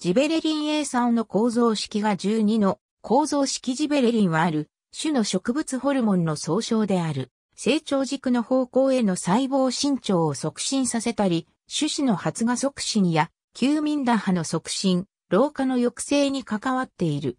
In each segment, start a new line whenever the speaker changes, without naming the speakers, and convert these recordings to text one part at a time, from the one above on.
ジベレリン A 3の構造式が12の構造式ジベレリンはある種の植物ホルモンの総称である。成長軸の方向への細胞伸長を促進させたり、種子の発芽促進や、休眠打破の促進、老化の抑制に関わっている。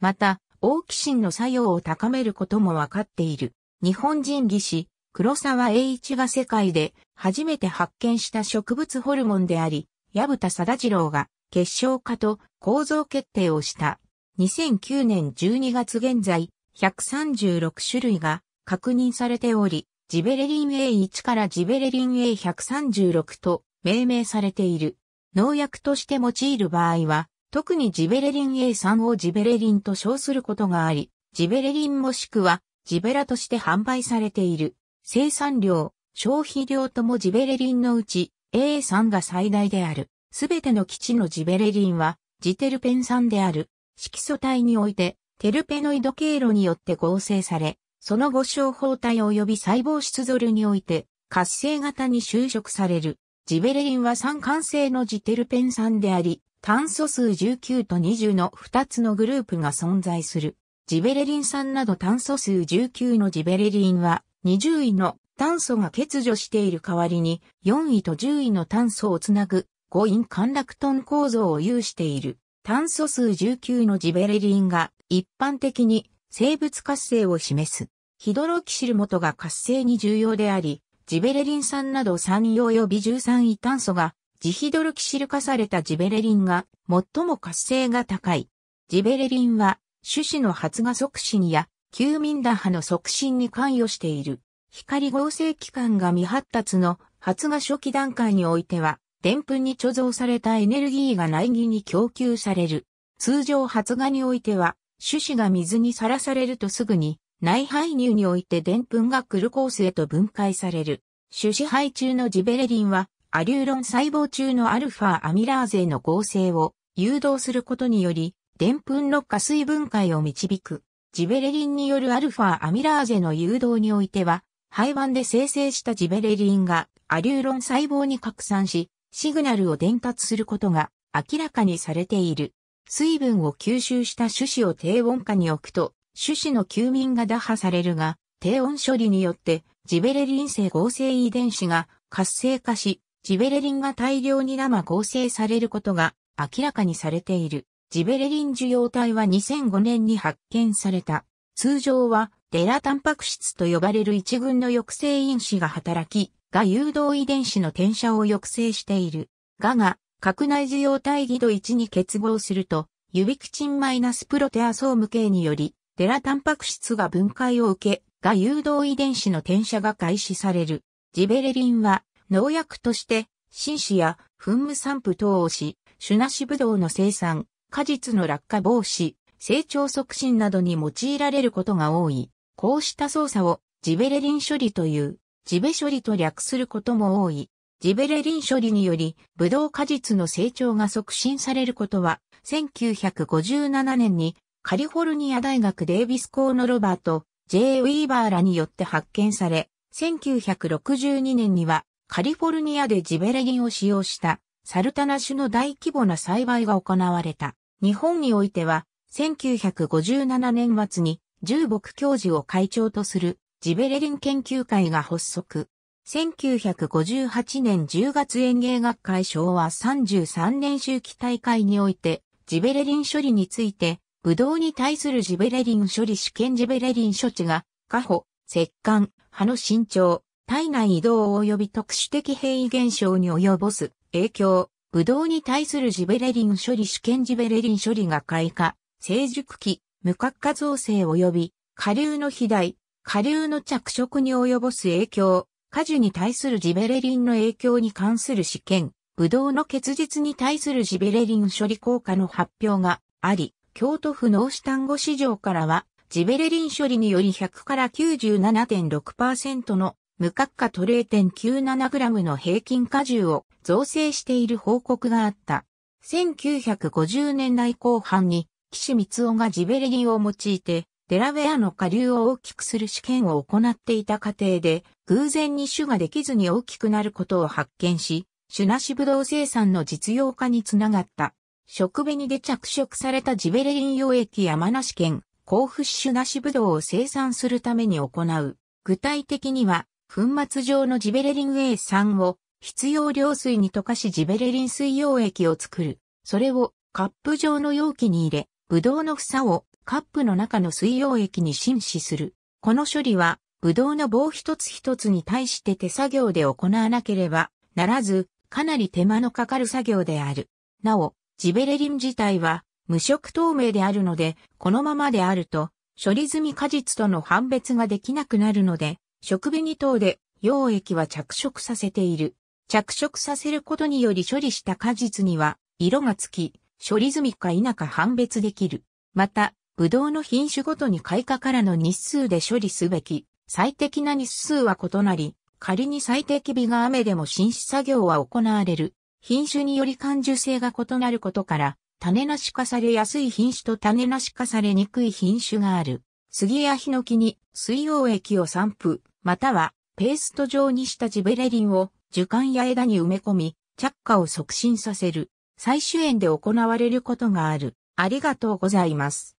また、オーキシンの作用を高めることもわかっている。日本人技師、黒沢栄一が世界で初めて発見した植物ホルモンであり、矢蓋貞次郎が結晶化と構造決定をした。2009年12月現在、136種類が確認されており、ジベレリン A1 からジベレリン A136 と命名されている。農薬として用いる場合は、特にジベレリン A3 をジベレリンと称することがあり、ジベレリンもしくはジベラとして販売されている。生産量、消費量ともジベレリンのうち A3 が最大である。すべての基地のジベレリンは、ジテルペン酸である、色素体において、テルペノイド経路によって合成され、その後小胞体及び細胞質ゾルにおいて、活性型に就職される。ジベレリンは酸管性のジテルペン酸であり、炭素数19と20の2つのグループが存在する。ジベレリン酸など炭素数19のジベレリンは、20位の炭素が欠如している代わりに、4位と10位の炭素をつなぐ五因陥落トン構造を有している炭素数19のジベレリンが一般的に生物活性を示す。ヒドロキシル元が活性に重要であり、ジベレリン酸など3用予備13位炭素がジヒドロキシル化されたジベレリンが最も活性が高い。ジベレリンは種子の発芽促進や休眠打破の促進に関与している。光合成器官が未発達の発芽初期段階においてはで粉に貯蔵されたエネルギーが苗木に供給される。通常発芽においては、種子が水にさらされるとすぐに、内排入においてで粉がクルコースへと分解される。種子肺中のジベレリンは、アリューロン細胞中のアルファアミラーゼの合成を誘導することにより、で粉の加水分解を導く。ジベレリンによるアルファアミラーゼの誘導においては、肺盤で生成したジベレリンがアリューロン細胞に拡散し、シグナルを伝達することが明らかにされている。水分を吸収した種子を低温下に置くと、種子の休眠が打破されるが、低温処理によってジベレリン性合成遺伝子が活性化し、ジベレリンが大量に生合成されることが明らかにされている。ジベレリン受容体は2005年に発見された。通常はデラタンパク質と呼ばれる一群の抑制因子が働き、が誘導遺伝子の転写を抑制している。がが、核内受容体ギド1に結合すると、ユビクチンマイナスプロテアソーム系により、デラタンパク質が分解を受け、が誘導遺伝子の転写が開始される。ジベレリンは、農薬として、紳士や噴霧散布等をし、種なしブドウの生産、果実の落下防止、成長促進などに用いられることが多い。こうした操作をジベレリン処理という。ジベ処理と略することも多い。ジベレリン処理により、ブドウ果実の成長が促進されることは、1957年にカリフォルニア大学デイビス校のロバート、J. ウィーバーらによって発見され、1962年にはカリフォルニアでジベレリンを使用したサルタナ種の大規模な栽培が行われた。日本においては、1957年末に重木教授を会長とするジベレリン研究会が発足。1958年10月園芸学会昭和33年周期大会において、ジベレリン処理について、ブドウに対するジベレリン処理試験ジベレリン処置が、過保、石管、葉の伸長、体内移動及び特殊的変異現象に及ぼす影響、ブドウに対するジベレリン処理試験ジベレリン処理が開花、成熟期、無核化造成及び、下流の肥大、下流の着色に及ぼす影響、果樹に対するジベレリンの影響に関する試験、ブドウの結実に対するジベレリン処理効果の発表があり、京都府農師単語市場からは、ジベレリン処理により100から97.6%の無角化と 0.97g の平均果汁を造成している報告があった。1950年代後半に、岸光雄がジベレリンを用いて、デラウェアの下流を大きくする試験を行っていた過程で、偶然に種ができずに大きくなることを発見し、種なしブドウ生産の実用化につながった。食紅で着色されたジベレリン溶液山梨県、甲府市種なしブドウを生産するために行う。具体的には、粉末状のジベレリン A 3を必要量水に溶かしジベレリン水溶液を作る。それをカップ状の容器に入れ、ブドウの房をカップの中の水溶液に浸死する。この処理は、ブドウの棒一つ一つに対して手作業で行わなければならず、かなり手間のかかる作業である。なお、ジベレリン自体は無色透明であるので、このままであると、処理済み果実との判別ができなくなるので、食紅等で溶液は着色させている。着色させることにより処理した果実には色がつき、処理済みか否か判別できる。また、ブドウの品種ごとに開花からの日数で処理すべき最適な日数は異なり、仮に最適日が雨でも浸死作業は行われる。品種により感受性が異なることから、種なし化されやすい品種と種なし化されにくい品種がある。杉やヒノキに水溶液を散布、またはペースト状にしたジベレリンを樹幹や枝に埋め込み、着火を促進させる。最終園で行われることがある。ありがとうございます。